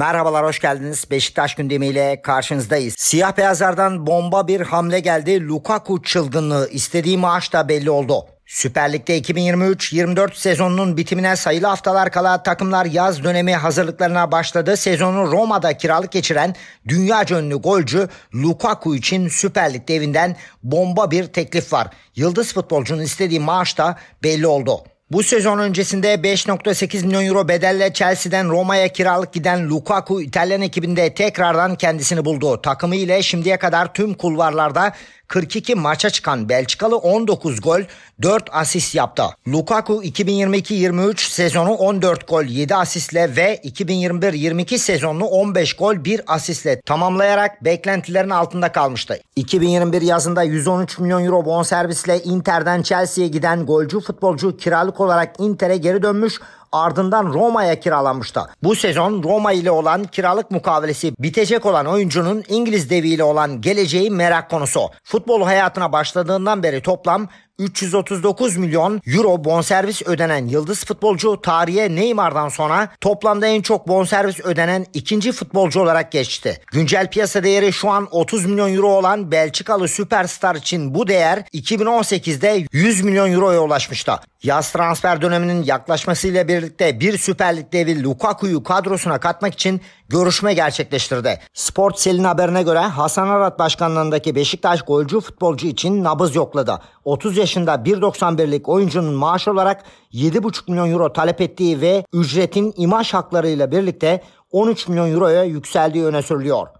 Merhabalar hoş geldiniz. Beşiktaş gündemiyle karşınızdayız. Siyah beyazlardan bomba bir hamle geldi. Lukaku çılgınlığı istediği maaş da belli oldu. Süper Lig'de 2023-24 sezonunun bitimine sayılı haftalar kala takımlar yaz dönemi hazırlıklarına başladı. Sezonu Roma'da kiralık geçiren dünya ünlü golcü Lukaku için Süper Lig'de evinden bomba bir teklif var. Yıldız futbolcunun istediği maaş da belli oldu. Bu sezon öncesinde 5.8 milyon euro bedelle Chelsea'den Roma'ya kiralık giden Lukaku İtalyan ekibinde tekrardan kendisini buldu. Takımı ile şimdiye kadar tüm kulvarlarda 42 maça çıkan Belçikalı 19 gol 4 asist yaptı. Lukaku 2022-23 sezonu 14 gol 7 asistle ve 2021-22 sezonunu 15 gol 1 asistle tamamlayarak beklentilerin altında kalmıştı. 2021 yazında 113 milyon euro bonservisle Inter'den Chelsea'ye giden golcü futbolcu kiralık olarak Inter'e geri dönmüş ardından Roma'ya kiralanmıştı. Bu sezon Roma ile olan kiralık mukavelesi bitecek olan oyuncunun İngiliz devi ile olan geleceği merak konusu. Futbol hayatına başladığından beri toplam 339 milyon euro bonservis ödenen yıldız futbolcu tarihe Neymar'dan sonra toplamda en çok bonservis ödenen ikinci futbolcu olarak geçti. Güncel piyasa değeri şu an 30 milyon euro olan Belçikalı süperstar için bu değer 2018'de 100 milyon euroya ulaşmıştı. Yaz transfer döneminin yaklaşmasıyla birlikte bir süperlik devi Lukaku'yu kadrosuna katmak için görüşme gerçekleştirdi. Sport Sel'in haberine göre Hasan Arat başkanlığındaki Beşiktaş golcü futbolcu için nabız yokladı. 30 yaşında 1.91'lik oyuncunun maaş olarak 7,5 milyon euro talep ettiği ve ücretin imaj haklarıyla birlikte 13 milyon euroya yükseldiği öne sürülüyor.